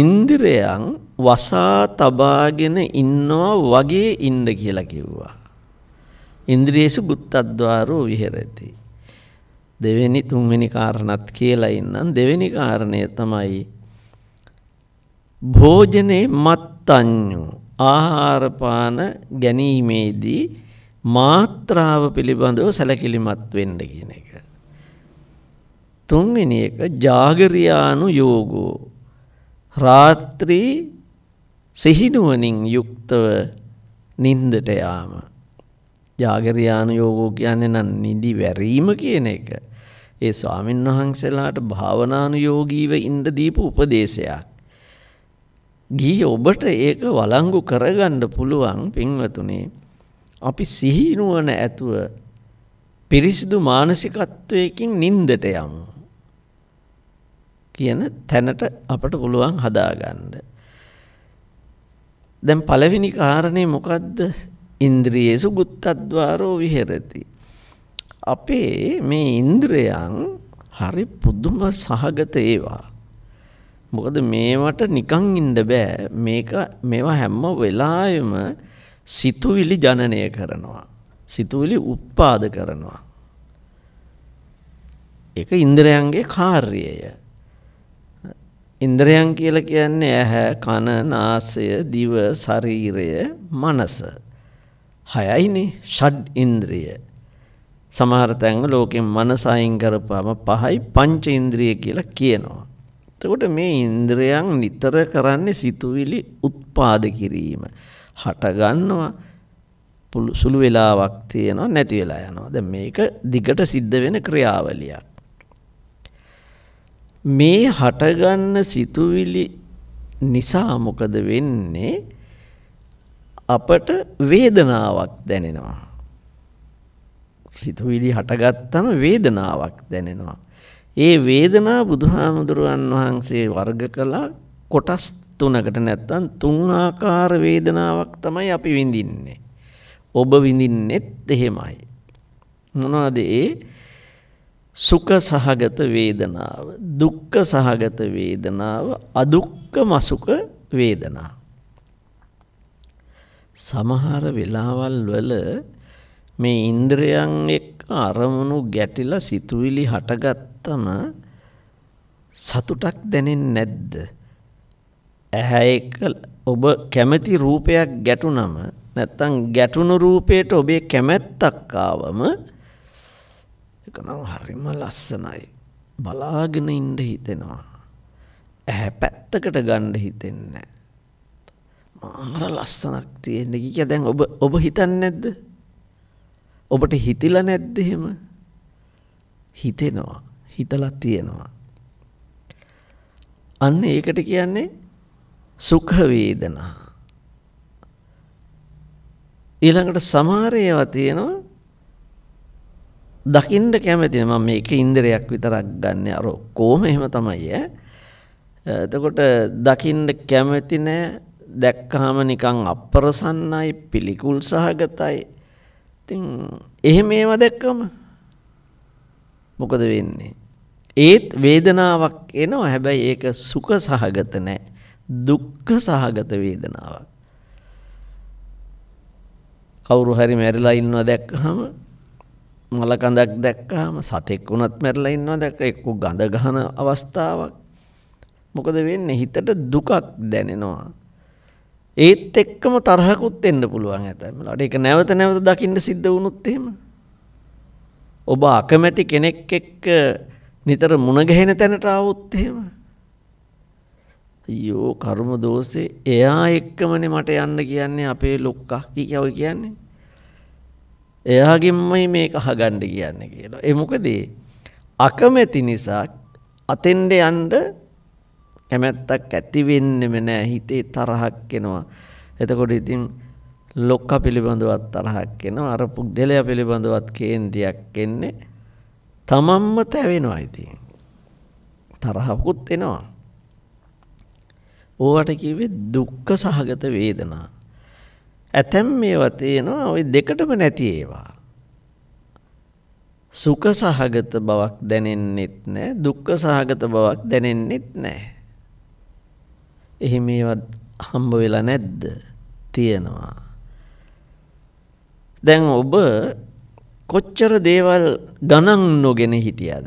ඉන්ද්‍රයන් වසා තබාගෙන ඉන්නවා වගේ ඉන්න කියලා කිව්වා ඉන්ද්‍රියේසු බුත්තද්වාරෝ විහෙරති. දෙවෙනි තුන්වෙනි කාරණත් කියලා ඉන්නම් දෙවෙනි කාරණය තමයි භෝජනේ මත්තඤ්ඤු ආහාර පාන ගැනීමේදී මාත්‍රාව පිළිබඳව සැලකිලිමත් වෙන්න කියන එක. තුන්වෙනි එක జాగරියානු යෝගෝ රාත්‍රී සිහිනුවනින් යුක්තව නින්දට යාම ජාගරයාන යෝගෝ කියන්නේ නම් නිදි වැරීම කියන එක. ඒ ස්වාමීන් වහන්සේලාට භාවනානු යෝගීව ඉන්ද දීපු උපදේශයක්. ගී ඔබට ඒක වලංගු කරගණ්ඩ පුළුවන් පින්වතුනේ අපි සිහිනුවන ඇතුව පිරිසිදු මානසිකත්වයකින් නින්දට යමු. කියන තැනට අපට පුළුවන් හදාගන්න. දැන් පළවෙනි කාරණය මොකක්ද ඉන්ද්‍රියේසු ගුත්තද්වාරෝ විහෙරති. අපේ මේ ඉන්ද්‍රයන් හරි පුදුම සහගත ඒවා. මොකද මේවට නිකං ඉන්න බෑ. මේක මේවා හැම වෙලාවෙම සිතුවිලි ජනනය කරනවා. සිතුවිලි උප්පාද කරනවා. ඒක ඉන්ද්‍රයන්ගේ කාර්යය. ඉන්ද්‍රයන් කියලා කියන්නේ ඇහැ, කන, නාසය, දිව, ශරීරය, මනස. හයයිනේ ෂඩ් ඉන්ද්‍රිය. සමහර තැන්ව ලෝකෙන් මනස අයින් කරපුවාම පහයි පංච ඉන්ද්‍රිය කියලා කියනවා. එතකොට මේ ඉන්ද්‍රයන් නිතර කරන්නේ සිතුවිලි උත්පාද කිරීම. හට ගන්නවා සුළු වෙලාවක් තියෙනවා නැති වෙලා යනවා. දැන් මේක දිගට සිද්ධ වෙන ක්‍රියාවලියක්. මේ හටගන්න සිතුවිලි නිසා මොකද වෙන්නේ? අපට වේදනාවක් දැනෙනවා. සිතුවිලි හටගත්තම වේදනාවක් දැනෙනවා. ඒ වේදනා බුදුහාමුදුරුවන් වහන්සේ වර්ග කළා කොටස් තුනකට නැත්තන් තුන් ආකාර වේදනාවක් තමයි අපි විඳින්නේ. ඔබ විඳින්නෙත් එහෙමයි. මොනවාද ඒ සුඛ සහගත වේදනාව, දුක්ඛ සහගත වේදනාව, අදුක්ඛ මසුඛ වේදනාව. සමහර වෙලාවල් වල මේ ඉන්ද්‍රයන් එක්ක අරමුණු ගැටිලා සිතුවිලි හටගත්තම සතුටක් දැනෙන්නේ නැද්ද? ඇහැ එක්ක ඔබ කැමති රූපයක් ගැටුනම නැත්තම් ගැටුණු රූපයට ඔබේ කැමැත්තක් ආවම ඒකනම් හරිම ලස්සනයි. බලාගෙන ඉන්න හිතෙනවා. ඇහැ පැත්තකට ගන්න හිතෙන්නේ නැහැ. මාර ලස්සනක් තියෙන්න කිය දැන් ඔබ ඔබ හිතන් නැද්ද ඔබට හිතිල නැද්ද එහෙම හිතෙනවා හිතලා තියෙනවා අන්න ඒකට කියන්නේ සුඛ වේදනා ඊළඟට සමහර ඒවා තියෙනවා දකින්න කැමති මම මේක ඉන්ද්‍රයක් විතරක් ගන්න අර කොහොම එහෙම තමයි ඈ එතකොට දකින්න කැමති නෑ දැක්කහම නිකං අපරසන්නයි පිළිකුල් සහගතයි. ඉතින් එහෙම ඒව දැක්කම මොකද වෙන්නේ? ඒත් වේදනාවක් එනවා. හැබැයි ඒක සුඛ සහගත නෑ. දුක්ඛ සහගත වේදනාවක්. කවුරු හරි මැරිලා ඉන්නවා දැක්කහම මල කඳක් දැක්කහම සතෙක් වුණත් මැරිලා ඉන්නවා දැක්ක එක්ක ගඳ ගහන අවස්ථාවක් මොකද වෙන්නේ හිතට දුකක් දැනෙනවා ඒත් එක්කම තරහකුත් එන්න පුළුවන් ඇතැම් වෙලාවට. ඒක නැවත නැවත දකින්න සිද්ධ වුණොත් එහෙම. ඔබ අකමැති කෙනෙක් එක්ක නිතර මුණ ගැහෙන තැනට આવොත් එහෙම. අයියෝ කර්ම දෝෂේ එයා එක්කමනේ මට යන්න කියන්නේ අපේ ලොක්කා කියවයි කියන්නේ. එයාගෙන්මයි මේක අහගන්න කියන්නේ කියලා. ඒ මොකද අකමැති නිසා අතෙන්ඩ යන්න කැමැත්තක් ඇති වෙන්නෙම නෑ හිතේ තරහක් එනවා. එතකොට ඉතින් ලොක්ක පිළිබඳවත් තරහක් එනවා අර පුද්ගලයා පිළිබඳවත් කේන්තියක් එන්නේ තමන්ම තැවෙනවා ඉතින්. තරහකුත් එනවා. ඕවට කිවේ දුක්ඛ සහගත වේදනා. ඇතැම් මේවා තියෙනවා ওই දෙකටම නැති ඒවා. සුඛ සහගත බවක් දැනෙන්නෙත් නෑ දුක්ඛ සහගත බවක් දැනෙන්නෙත් නෑ. එහෙම ඒවත් හම්බ වෙලා නැද්ද? තියෙනවා. දැන් ඔබ කොච්චර දේවල් ගණන් නොගෙන හිටියද?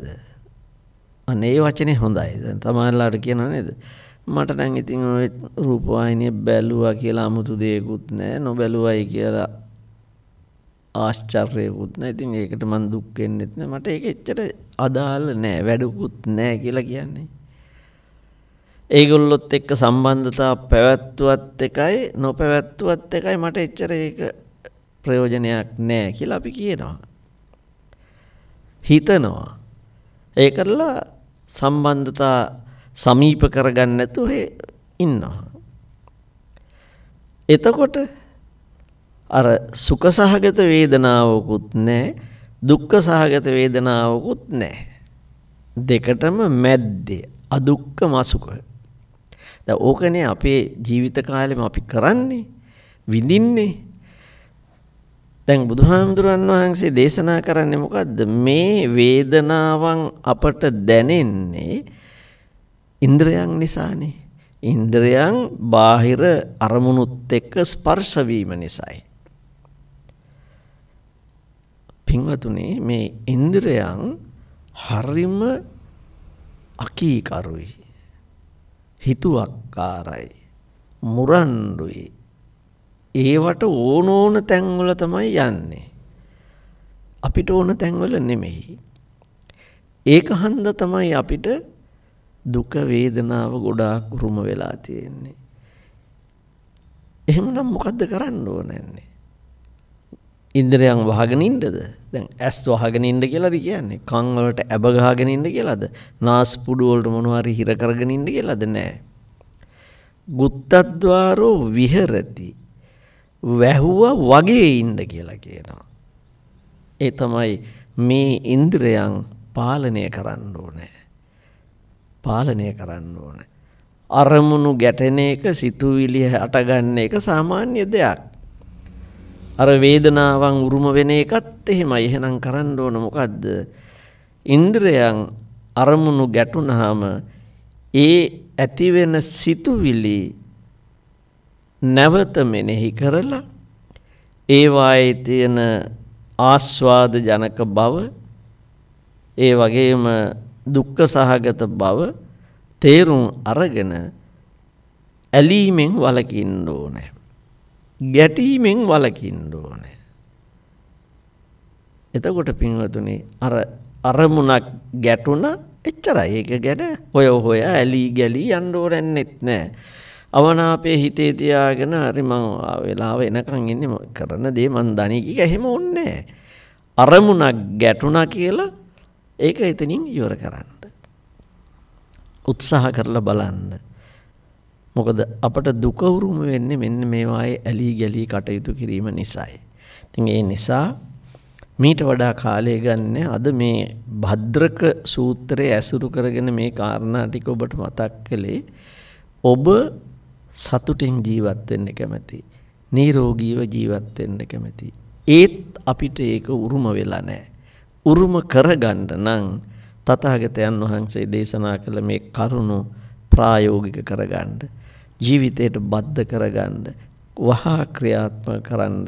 අනේ වචනේ හොඳයි. දැන් තමයිලාට කියනවා නේද? මට නම් ඉතින් ওই රූපවාහිනිය බැලුවා කියලා 아무තු දෙයක්වත් නැහැ. නොබැලුවයි කියලා ආශ්චර්යයකුත් නැහැ. ඉතින් ඒකට මම දුක් වෙන්නෙත් නැහැ. මට ඒක එච්චර අදාළ නැහැ. වැඩකුත් නැහැ කියලා කියන්නේ. ඒගොල්ලොත් එක්ක සම්බන්ධතා පැවැත්තුවත් එකයි නොපැවැත්තුවත් එකයි මට එච්චර ඒක ප්‍රයෝජනයක් නෑ කියලා අපි කියනවා. හිතනවා. ඒ කරලා සම්බන්ධතා සමීප කරගන්න නැතුව ඉන්නවා. එතකොට අර සුඛ සහගත වේදනාවකුත් නැහැ දුක්ඛ සහගත වේදනාවකුත් නැහැ දෙකටම මැද්දේ අදුක්ක මසුක ද ඕකනේ අපේ ජීවිත කාලෙම අපි කරන්නේ විඳින්නේ දැන් බුදුහාමුදුරුවන් වහන්සේ දේශනා කරන්නේ මොකක්ද මේ වේදනාවන් අපට දැනෙන්නේ ඉන්ද්‍රයන් නිසානේ ඉන්ද්‍රයන් බාහිර අරමුණුත් එක්ක ස්පර්ශවීම නිසයි පින්වතුනේ මේ ඉන්ද්‍රයන් හරිම අකීකරුයි හිතුවක්කාරයි මුරණ්ඩුයි ඒවට ඕන ඕන තැන්වල තමයි යන්නේ අපිට ඕන තැන්වල නෙමෙයි ඒක හන්ද තමයි අපිට දුක වේදනාව ගොඩාක් උරුම වෙලා තියෙන්නේ එහෙමනම් මොකද්ද කරන්න ඕනන්නේ ඉන්දරයන් වහගෙනින්ටද දැන් ඇස් වහගෙනින්ට කියලද කියන්නේ කංවලට ඇබගාගෙනින්ට කියලාද නාස් පුඩුවෝල්ට මොනවාරි හිරකරගෙනින්ට කියලද නෑ. ගුත්තද්වාරෝ විහරති වැැහුව වගේ ඉන්ඩ කියලා කියනවා. ඒ තමයි මේ ඉන්ද්‍රයන් පාලනය කරන්න ඕනෑ. පාලනය කරන්න ඕන. අරමුණු ගැටන එක සිතුවිලිය අටගන්න එක සාමාන්‍ය දෙයක්. අර වේදනාවන් උරුම වෙන එකත් එහෙමයි එහෙනම් කරන්න ඕන මොකද්ද ඉන්ද්‍රයන් අරමුණු ගැටුනහම ඒ ඇතිවෙන සිතුවිලි නැවත මෙනෙහි කරලා ඒවායේ තියෙන ආස්වාද ජනක බව ඒ වගේම දුක්ඛ සහගත බව තේරුම් අරගෙන ඇලීමෙන් වළකින්න ඕනේ ගැටීමෙන් වලකින්න ඕනේ. එතකොට පින්වතුනි අර අරමුණක් ගැටුණ එච්චරයි. ඒක ගැන හොය හොය ඇලී ගැලී යන්න ඕනෙත් නෑ. අවනාපේ හිතේ තියාගෙන හරි මං වෙලාව එනකන් ඉන්නේ කරන දේ මං දනි කික එහෙම ඕනේ අරමුණක් ගැටුණා කියලා ඒක එතනින් ඉවර කරන්න. උත්සාහ කරලා බලන්න. මොකද අපට දුකවුරුම වෙන්නේ මෙන්න මේවායේ ඇලී ගැලී කටයුතු කිරීම නිසයි. තින් ඒ නිසා මීට වඩා කාලය ගන්න අද මේ භද්‍රක සූත්‍රය ඇසුරු කරගෙන මේ කාරණාටික ඔබට මතක් කළේ ඔබ සතුටින් ජීවත් වෙන්න කැමති. නීරෝගීව ජීවත් වෙන්න කැමති. ඒත් අපිට ඒක උරුම වෙලා නෑ. උරුම කරගන්න නම් තථාගතයන් වහන්සේ දේශනා කළ මේ කරුණු ප්‍රායෝගික කරගන්න. ජීවිතයට බද්ධ කරගන්න වහා ක්‍රියාත්මක කරන්න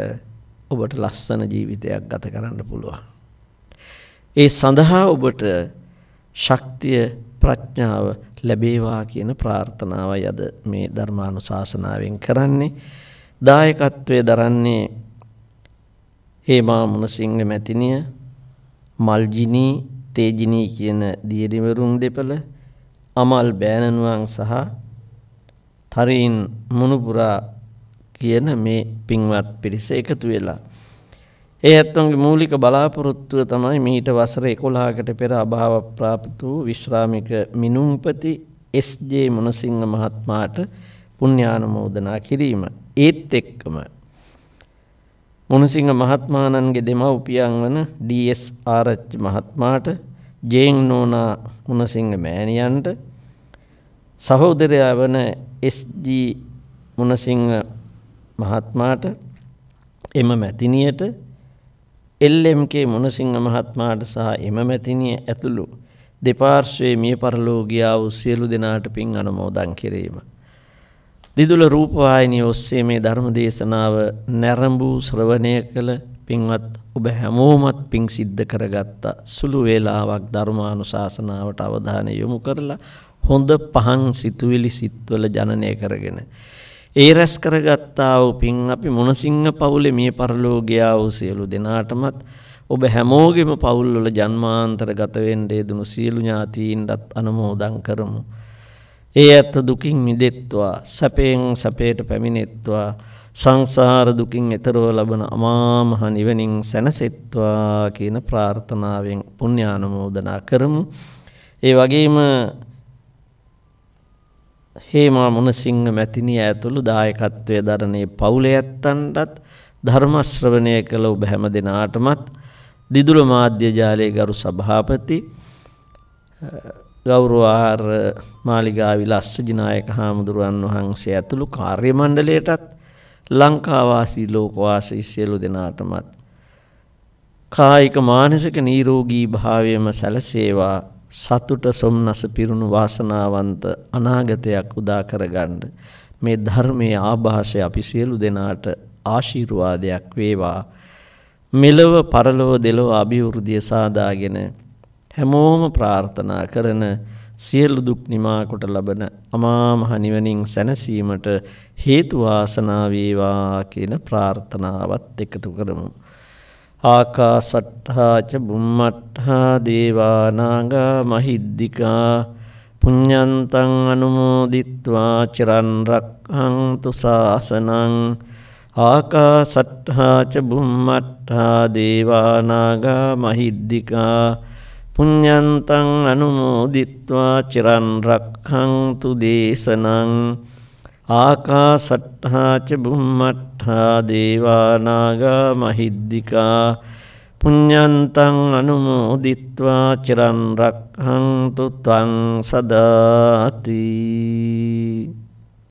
ඔබට ලස්සන ජීවිතයක් ගත කරන්න පුළුවන්. ඒ සඳහා ඔබට ශක්තිය ප්‍රඥාව ලැබේවා කියන ප්‍රාර්ථනාවයි අද මේ ධර්මානුශාසනාවෙන් කරන්නේ. දායකත්වයේ දරන්නේ හේමා මුණසිංහ මැතිනිය, මල්ජිනී, තේජිනී කියන දියරිවරුන් දෙපළ, අමල් බෑනනුවන් සහ තරින් මුණුපුරා කියන මේ පින්වත් පිරිස එකතු වෙලා. ඒ ඇත්තන්ගේ මූලික බලාපොරොත්තුව තමයි මීට වසර 11කට පෙර අභාව ප්‍රාප්ත වූ විශ්‍රාමික මිනුම්පති එස්.ජේ. මොනසිංහ මහත්මයාට පුණ්‍යානුමෝදනා කිරීම. ඒත් එක්කම මොනසිංහ මහත්මාණන්ගේ දෙමව්පියන් වන ඩී.එස්. ආරච්චි මහත්මයාට ජේන් නෝනා මොනසිංහ මෑණියන්ට සහෝදරයා වන SG මුණසිංහ මහත්මාට එම මැතිනියට LMK මුණසිංහ මහත්මාට සහ එම මැතිනිය ඇතුළු දෙපාර්ශ්වයේ මිය පරලෝගියා වූ සියලු දෙනාට පින් අනුමෝදන් කිරීම. දිදුල රූපවාහිනිය ඔස්සේ මේ ධර්ම දේශනාව නැරඹූ ශ්‍රවණය කළ පින්වත් ඔබ හැමෝමත් පිං සිද්ධ කරගත්තා සුළු වේලාවක් ධර්මානුශාසනාවට අවධානය යොමු කරලා හොඳ පහන් සිතුවිලි සිත්වල ජනනය කරගෙන. ඒ රැස් කරගත්තා වූ පින් අපි මොනසිංහ පවුලේ මිය පරලෝ ගියා වූ සියලු දෙනාටමත් ඔබ හැමෝගෙම පවුල්වල ජන්මාන්තර ගත වෙන්න දුණු සියලු ඥාතීන්ටත් අනුමෝදන් කරමු. ඒ ඇත්ත දුකින් මිදෙත්වා සැපයෙන් සැපයට පැමිණෙත්වා සංසාර දුකින් එතරව ලබන අමාමහ නිවනින් සැනසෙත්වා කියන ප්‍රාර්ථනාවෙන් පුණ්‍යානුමෝදනා කරමු. ඒ වගේම හේමා මොනසිංහ මැතිනිය ඇතුළු දායකත්වය දරණේ පවුලේ ඇත්තන්ටත් ධර්මශ්‍රවණය කළ ඔබ හැම දෙනාටමත් දිදුල මාධ්‍ය ජාලයේ ගරු සභාපති ගෞරවාර් මාලිගාවි ලස්සජනායක හාමුදුරුවන් වහන්සේ ඇතුළු කාර්ය මණ්ඩලයටත් ලංකාවාසී ලෝකවාසී සියලු දෙනාටමත්. කායික මානසික නීරෝගී භාවයම සැලසේවා සතුට සොම්නස පිරුණු වාසනාවන්ත අනාගතයක් උදා කරගන්න මේ ධර්මයේ ආభాෂය අපි සියලු දෙනාට ආශිර්වාදයක් වේවා මෙලව පරලොව දෙලොව අභිවෘද්ධිය සාදාගෙන හැමෝම ප්‍රාර්ථනා කරන සියලු දුක් නිමා කොට ලබන අමා මහ නිවනින් සැනසීමට හේතු වාසනා වේවා කියන ප්‍රාර්ථනාවත් එකතු කරමු ආකාසට්ඨාච බුම්මට්ඨා දේවානාගා මහිද්దికා පුඤ්ඤන්තං අනුමෝදිත්වා චිරන් රක්ඛන්තු සාසනං ආකාසට්ඨාච බුම්මට්ඨා දේවානාගා මහිද්దికා පුඤ්ඤන්තං අනුමෝදිත්වා චිරන් රක්ඛන්තු දේශනං ආකාසට්හාච බුම්මට්හා දේවානාගා මහිද්දිකා පුඤ්ඤන්තං අනුමෝදිත්වා චිරන් රක්ඛන්තු ත්වං සදාති